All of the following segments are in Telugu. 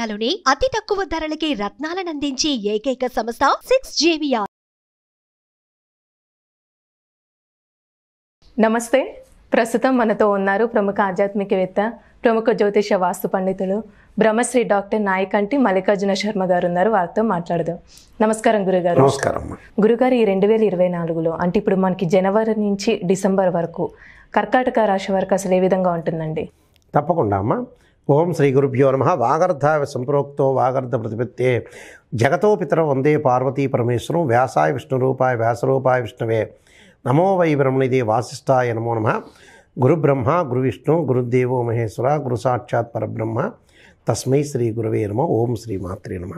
తెలంగాణలోని అతి తక్కువ ధరలకి రత్నాలను అందించే ఏకైక సంస్థ సిక్స్ జేవిఆర్ నమస్తే ప్రస్తుతం మనతో ఉన్నారు ప్రముఖ ఆధ్యాత్మికవేత్త ప్రముఖ జ్యోతిష వాస్తు పండితులు బ్రహ్మశ్రీ డాక్టర్ నాయకంటి మల్లికార్జున శర్మ గారు ఉన్నారు వారితో మాట్లాడదాం నమస్కారం గురుగారు నమస్కారం గురుగారు ఈ రెండు వేల ఇరవై నాలుగులో అంటే ఇప్పుడు మనకి జనవరి నుంచి డిసెంబర్ వరకు కర్కాటక రాశి వరకు అసలు ఏ విధంగా ఉంటుందండి తప్పకుండా అమ్మా ఓం శ్రీ గురుభ్యో నమ వాగర్ధ సంప్రోక్తో వాగర్ధ ప్రతిపత్తే జగతో పితర వందే పార్వతీ పరమేశ్వరం వ్యాసాయ విష్ణురూపాయ వ్యాసరూపాయ విష్ణువే నమో వై బ్రహ్మణిది వాసిష్ఠాయ నమో నమ గురుబ్రహ్మ గురు విష్ణు గురుదేవో మహేశ్వర గురు సాక్షాత్ పరబ్రహ్మ తస్మై శ్రీ గురువే నమ ఓం శ్రీ మాత్రే నమ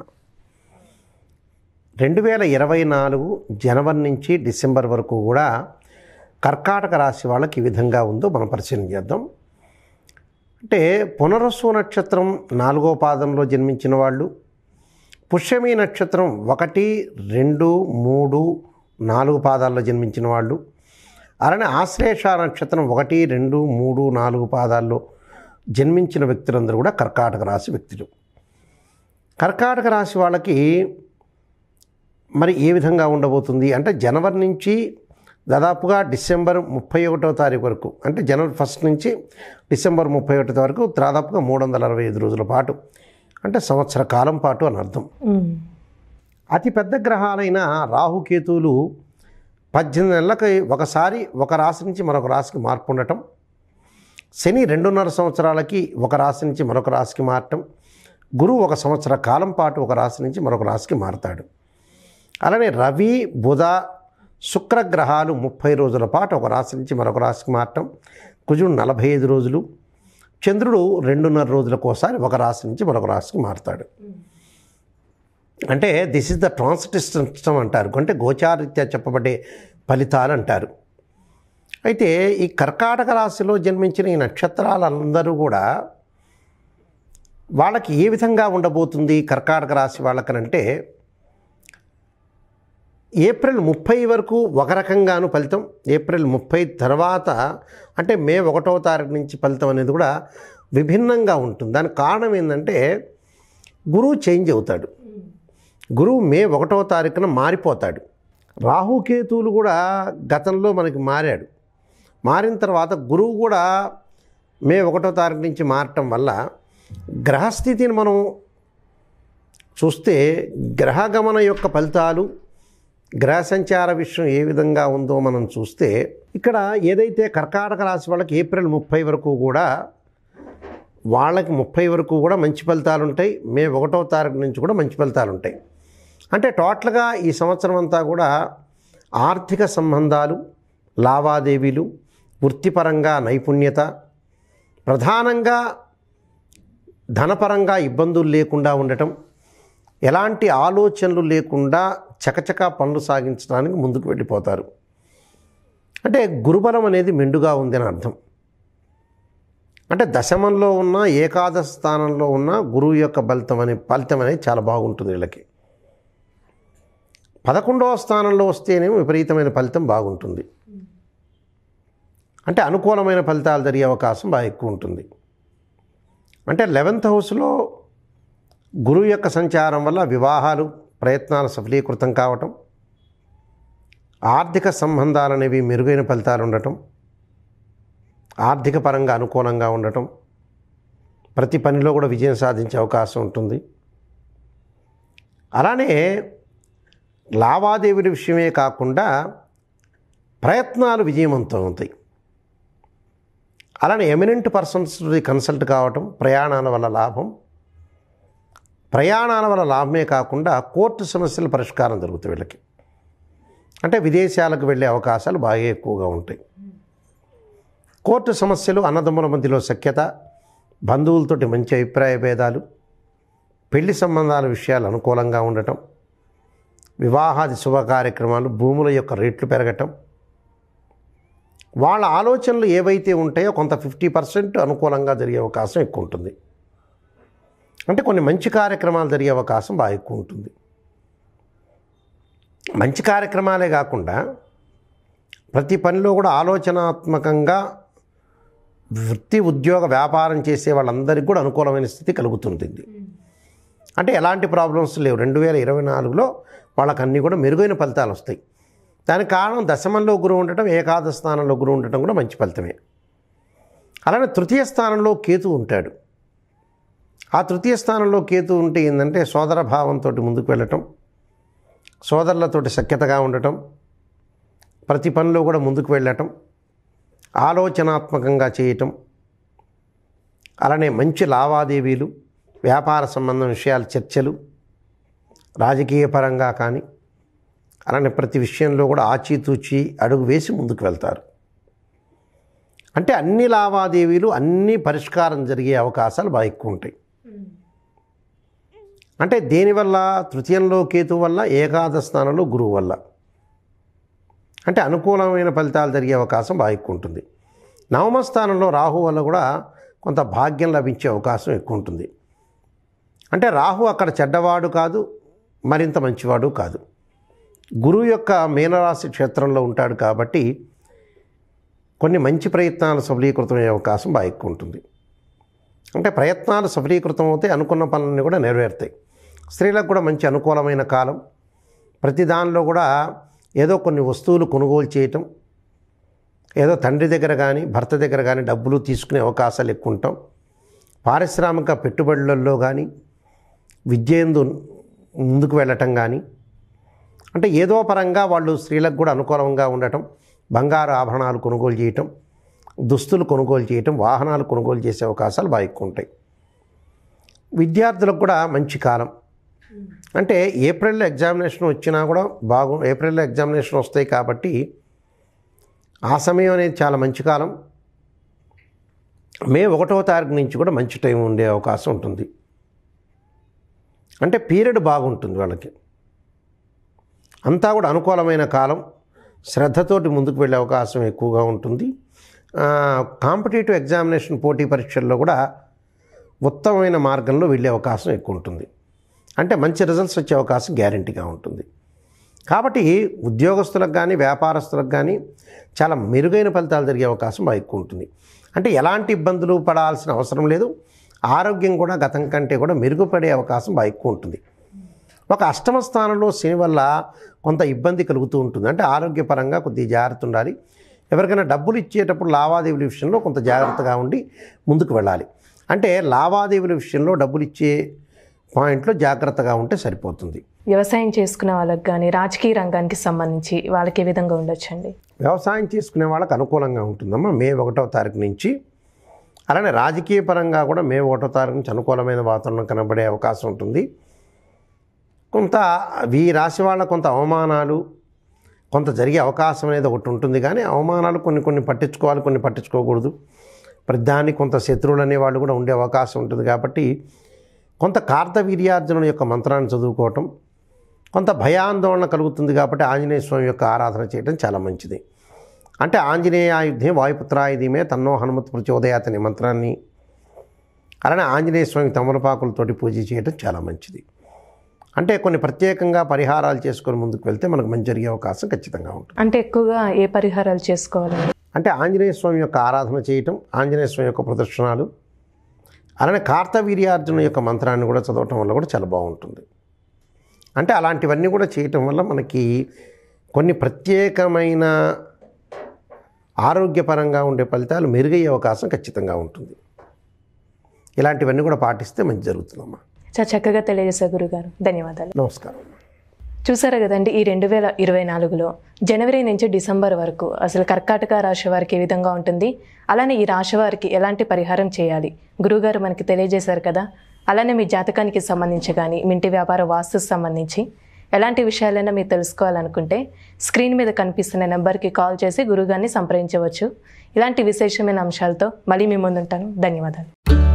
రెండు వేల ఇరవై నాలుగు జనవరి నుంచి డిసెంబర్ వరకు కూడా కర్కాటక రాశి వాళ్ళకి ఈ విధంగా ఉందో మనం పరిశీలన చేద్దాం అంటే పునరస్సు నక్షత్రం నాలుగో పాదంలో జన్మించిన వాళ్ళు పుష్యమి నక్షత్రం ఒకటి రెండు మూడు నాలుగు పాదాల్లో జన్మించిన వాళ్ళు అలానే ఆశ్లేష నక్షత్రం ఒకటి రెండు మూడు నాలుగు పాదాల్లో జన్మించిన వ్యక్తులందరూ కూడా కర్కాటక రాశి వ్యక్తులు కర్కాటక రాశి వాళ్ళకి మరి ఏ విధంగా ఉండబోతుంది అంటే జనవరి నుంచి దాదాపుగా డిసెంబర్ ముప్పై ఒకటో తారీఖు వరకు అంటే జనవరి ఫస్ట్ నుంచి డిసెంబర్ ముప్పై ఒకటో వరకు దాదాపుగా మూడు వందల అరవై ఐదు రోజుల పాటు అంటే సంవత్సర కాలం పాటు అని అర్థం అతిపెద్ద గ్రహాలైన రాహుకేతువులు పద్దెనిమిది నెలలకి ఒకసారి ఒక రాశి నుంచి మరొక రాశికి మార్పు ఉండటం శని రెండున్నర సంవత్సరాలకి ఒక రాశి నుంచి మరొక రాశికి మారటం గురువు ఒక సంవత్సర కాలం పాటు ఒక రాశి నుంచి మరొక రాశికి మారతాడు అలానే రవి బుధ శుక్రగ్రహాలు ముప్పై రోజుల పాటు ఒక రాశి నుంచి మరొక రాశికి మారటం కుజుడు నలభై ఐదు రోజులు చంద్రుడు రెండున్నర రోజులకోసారి ఒక రాశి నుంచి మరొక రాశికి మారుతాడు అంటే this is the transitive system అంటారు అంటే గోచారిత్యా చెప్పబడే ఫలితాలు అంటారు అయితే ఈ కర్కాటక రాశిలో జన్మించిన ఈ నక్షత్రాలందరూ కూడా వాళ్ళకి ఏ విధంగా ఉండబోతుంది కర్కాటక రాశి వాళ్ళకనంటే ఏప్రిల్ ముప్పై వరకు ఒక రకంగాను ఫలితం ఏప్రిల్ ముప్పై తర్వాత అంటే మే ఒకటవ తారీఖు నుంచి ఫలితం అనేది కూడా విభిన్నంగా ఉంటుంది దానికి కారణం ఏంటంటే గురువు చేంజ్ అవుతాడు గురువు మే ఒకటవ తారీఖున మారిపోతాడు రాహుకేతువులు కూడా గతంలో మనకి మారాడు మారిన తర్వాత గురువు కూడా మే ఒకటో తారీఖు నుంచి మారటం వల్ల గ్రహస్థితిని మనం చూస్తే గ్రహగమన యొక్క ఫలితాలు గ్రహ సంచార విషయం ఏ విధంగా ఉందో మనం చూస్తే ఇక్కడ ఏదైతే కర్కాటక రాశి వాళ్ళకి ఏప్రిల్ ముప్పై వరకు కూడా వాళ్ళకి ముప్పై వరకు కూడా మంచి ఫలితాలు ఉంటాయి మే ఒకటో తారీఖు నుంచి కూడా మంచి ఫలితాలు ఉంటాయి అంటే టోటల్గా ఈ సంవత్సరం అంతా కూడా ఆర్థిక సంబంధాలు లావాదేవీలు వృత్తిపరంగా నైపుణ్యత ప్రధానంగా ధనపరంగా ఇబ్బందులు లేకుండా ఉండటం ఎలాంటి ఆలోచనలు లేకుండా చకచకా పనులు సాగించడానికి ముందుకు వెళ్ళిపోతారు అంటే గురుబలం అనేది మెండుగా ఉందని అర్థం అంటే దశమంలో ఉన్న ఏకాదశ స్థానంలో ఉన్న గురువు యొక్క బలితం అనే ఫలితం అనేది చాలా బాగుంటుంది వీళ్ళకి పదకొండవ స్థానంలో వస్తేనేమో విపరీతమైన ఫలితం బాగుంటుంది అంటే అనుకూలమైన ఫలితాలు జరిగే అవకాశం బాగా ఎక్కువ ఉంటుంది అంటే లెవెన్త్ హౌస్లో గురువు యొక్క సంచారం వల్ల వివాహాలు ప్రయత్నాలు సఫలీకృతం కావటం ఆర్థిక సంబంధాలు అనేవి మెరుగైన ఫలితాలు ఉండటం ఆర్థిక పరంగా అనుకూలంగా ఉండటం ప్రతి పనిలో కూడా విజయం సాధించే అవకాశం ఉంటుంది అలానే లావాదేవీల విషయమే కాకుండా ప్రయత్నాలు విజయవంతం అవుతాయి అలానే ఎమినెంట్ పర్సన్స్ కన్సల్ట్ కావటం ప్రయాణాల వల్ల లాభం ప్రయాణాల వల్ల లాభమే కాకుండా కోర్టు సమస్యల పరిష్కారం జరుగుతుంది వీళ్ళకి అంటే విదేశాలకు వెళ్ళే అవకాశాలు బాగా ఎక్కువగా ఉంటాయి కోర్టు సమస్యలు అన్నదమ్ముల మధ్యలో సఖ్యత బంధువులతోటి మంచి అభిప్రాయ భేదాలు పెళ్లి సంబంధాల విషయాలు అనుకూలంగా ఉండటం వివాహాది శుభ కార్యక్రమాలు భూముల యొక్క రేట్లు పెరగటం వాళ్ళ ఆలోచనలు ఏవైతే ఉంటాయో కొంత ఫిఫ్టీ పర్సెంట్ అనుకూలంగా జరిగే అవకాశం ఎక్కువ ఉంటుంది అంటే కొన్ని మంచి కార్యక్రమాలు జరిగే అవకాశం బాగా ఎక్కువ ఉంటుంది మంచి కార్యక్రమాలే కాకుండా ప్రతి పనిలో కూడా ఆలోచనాత్మకంగా వృత్తి ఉద్యోగ వ్యాపారం చేసే వాళ్ళందరికీ కూడా అనుకూలమైన స్థితి కలుగుతుంది అంటే ఎలాంటి ప్రాబ్లమ్స్ లేవు రెండు వేల ఇరవై నాలుగులో వాళ్ళకన్నీ కూడా మెరుగైన ఫలితాలు వస్తాయి దానికి కారణం దశమంలో గురువు ఉండటం ఏకాదశ స్థానంలో గురువు ఉండటం కూడా మంచి ఫలితమే అలానే తృతీయ స్థానంలో కేతు ఉంటాడు ఆ తృతీయ స్థానంలో కేతు ఉంటే ఏంటంటే సోదర భావంతో ముందుకు వెళ్ళటం సోదరులతోటి సఖ్యతగా ఉండటం ప్రతి పనిలో కూడా ముందుకు వెళ్ళటం ఆలోచనాత్మకంగా చేయటం అలానే మంచి లావాదేవీలు వ్యాపార సంబంధం విషయాలు చర్చలు రాజకీయ పరంగా కానీ అలానే ప్రతి విషయంలో కూడా ఆచితూచి అడుగు వేసి ముందుకు వెళ్తారు అంటే అన్ని లావాదేవీలు అన్ని పరిష్కారం జరిగే అవకాశాలు బాగా ఎక్కువ ఉంటాయి అంటే దేనివల్ల తృతీయంలో కేతు వల్ల ఏకాదశ స్థానంలో గురువు వల్ల అంటే అనుకూలమైన ఫలితాలు జరిగే అవకాశం బాగా ఎక్కువ ఉంటుంది నవమ స్థానంలో రాహు వల్ల కూడా కొంత భాగ్యం లభించే అవకాశం ఎక్కువ ఉంటుంది అంటే రాహు అక్కడ చెడ్డవాడు కాదు మరింత మంచివాడు కాదు గురువు యొక్క మీనరాశి క్షేత్రంలో ఉంటాడు కాబట్టి కొన్ని మంచి ప్రయత్నాలు సఫలీకృతమయ్యే అవకాశం బాగా ఎక్కువ ఉంటుంది అంటే ప్రయత్నాలు సఫలీకృతం అవుతాయి అనుకున్న పనులన్నీ కూడా నెరవేరుతాయి స్త్రీలకు కూడా మంచి అనుకూలమైన కాలం ప్రతి దానిలో కూడా ఏదో కొన్ని వస్తువులు కొనుగోలు చేయటం ఏదో తండ్రి దగ్గర కానీ భర్త దగ్గర కానీ డబ్బులు తీసుకునే అవకాశాలు ఎక్కువ ఉంటాం పారిశ్రామిక పెట్టుబడులలో కానీ విద్యేందు ముందుకు వెళ్ళటం కానీ అంటే ఏదో పరంగా వాళ్ళు స్త్రీలకు కూడా అనుకూలంగా ఉండటం బంగారు ఆభరణాలు కొనుగోలు చేయటం దుస్తులు కొనుగోలు చేయటం వాహనాలు కొనుగోలు చేసే అవకాశాలు బాగా ఎక్కువ ఉంటాయి విద్యార్థులకు కూడా మంచి కాలం అంటే ఏప్రిల్లో ఎగ్జామినేషన్ వచ్చినా కూడా బాగు ఏప్రిల్లో ఎగ్జామినేషన్ వస్తాయి కాబట్టి ఆ సమయం అనేది చాలా మంచి కాలం మే ఒకటో తారీఖు నుంచి కూడా మంచి టైం ఉండే అవకాశం ఉంటుంది అంటే పీరియడ్ బాగుంటుంది వాళ్ళకి అంతా కూడా అనుకూలమైన కాలం శ్రద్ధతోటి ముందుకు వెళ్ళే అవకాశం ఎక్కువగా ఉంటుంది కాంపిటేటివ్ ఎగ్జామినేషన్ పోటీ పరీక్షల్లో కూడా ఉత్తమమైన మార్గంలో వెళ్ళే అవకాశం ఎక్కువ ఉంటుంది అంటే మంచి రిజల్ట్స్ వచ్చే అవకాశం గ్యారంటీగా ఉంటుంది కాబట్టి ఉద్యోగస్తులకు కానీ వ్యాపారస్తులకు కానీ చాలా మెరుగైన ఫలితాలు జరిగే అవకాశం బాగా ఎక్కువ ఉంటుంది అంటే ఎలాంటి ఇబ్బందులు పడాల్సిన అవసరం లేదు ఆరోగ్యం కూడా గతం కంటే కూడా మెరుగుపడే అవకాశం బాగా ఎక్కువ ఉంటుంది ఒక అష్టమ స్థానంలో శని వల్ల కొంత ఇబ్బంది కలుగుతూ ఉంటుంది అంటే ఆరోగ్యపరంగా కొద్దిగా జాగ్రత్త ఉండాలి ఎవరికైనా డబ్బులు ఇచ్చేటప్పుడు లావాదేవీల విషయంలో కొంత జాగ్రత్తగా ఉండి ముందుకు వెళ్ళాలి అంటే లావాదేవీల విషయంలో డబ్బులు ఇచ్చే పాయింట్లో జాగ్రత్తగా ఉంటే సరిపోతుంది వ్యవసాయం చేసుకునే వాళ్ళకి కానీ రాజకీయ రంగానికి సంబంధించి వాళ్ళకి ఏ విధంగా ఉండొచ్చండి వ్యవసాయం చేసుకునే వాళ్ళకి అనుకూలంగా ఉంటుందమ్మా మే ఒకటో తారీఖు నుంచి అలానే రాజకీయ పరంగా కూడా మే ఒకటో తారీఖు నుంచి అనుకూలమైన వాతావరణం కనబడే అవకాశం ఉంటుంది కొంత ఈ రాశి వాళ్ళ కొంత అవమానాలు కొంత జరిగే అవకాశం అనేది ఒకటి ఉంటుంది కానీ అవమానాలు కొన్ని కొన్ని పట్టించుకోవాలి కొన్ని పట్టించుకోకూడదు ప్రతిదాన్ని కొంత శత్రువులు అనేవాళ్ళు కూడా ఉండే అవకాశం ఉంటుంది కాబట్టి కొంత కార్తవీర్యార్జునుని యొక్క మంత్రాన్ని చదువుకోవటం కొంత భయాందోళన కలుగుతుంది కాబట్టి ఆంజనేయ స్వామి యొక్క ఆరాధన చేయడం చాలా మంచిది అంటే ఆంజనేయాయుధ్యం వాయుపుత్రాయుధమే తన్నో హనుమతి ప్రచోదయాత్ మంత్రాన్ని అలానే ఆంజనేయ స్వామి తమరపాకులతోటి పూజ చేయడం చాలా మంచిది అంటే కొన్ని ప్రత్యేకంగా పరిహారాలు చేసుకొని ముందుకు వెళ్తే మనకు మంచి జరిగే అవకాశం ఖచ్చితంగా ఉంటుంది అంటే ఎక్కువగా ఏ పరిహారాలు చేసుకోవాలి అంటే ఆంజనేయ స్వామి యొక్క ఆరాధన చేయటం ఆంజనేయ స్వామి యొక్క ప్రదర్శనలు అలానే కార్తవీర్యార్జున యొక్క మంత్రాన్ని కూడా చదవటం వల్ల కూడా చాలా బాగుంటుంది అంటే అలాంటివన్నీ కూడా చేయటం వల్ల మనకి కొన్ని ప్రత్యేకమైన ఆరోగ్యపరంగా ఉండే ఫలితాలు మెరుగయ్యే అవకాశం ఖచ్చితంగా ఉంటుంది ఇలాంటివన్నీ కూడా పాటిస్తే మంచి జరుగుతుందమ్మా చాలా చక్కగా తెలియజేశారు గురుగారు ధన్యవాదాలు నమస్కారం చూసారా కదండి ఈ రెండు వేల ఇరవై నాలుగులో జనవరి నుంచి డిసెంబర్ వరకు అసలు కర్కాటక రాశి వారికి ఏ విధంగా ఉంటుంది అలానే ఈ రాశి వారికి ఎలాంటి పరిహారం చేయాలి గురుగారు మనకి తెలియజేశారు కదా అలానే మీ జాతకానికి సంబంధించి కానీ మీ ఇంటి వ్యాపార వాస్తు సంబంధించి ఎలాంటి విషయాలైనా మీరు తెలుసుకోవాలనుకుంటే స్క్రీన్ మీద కనిపిస్తున్న నెంబర్కి కాల్ చేసి గురుగారిని సంప్రదించవచ్చు ఇలాంటి విశేషమైన అంశాలతో మళ్ళీ మీ ముందుంటాను ధన్యవాదాలు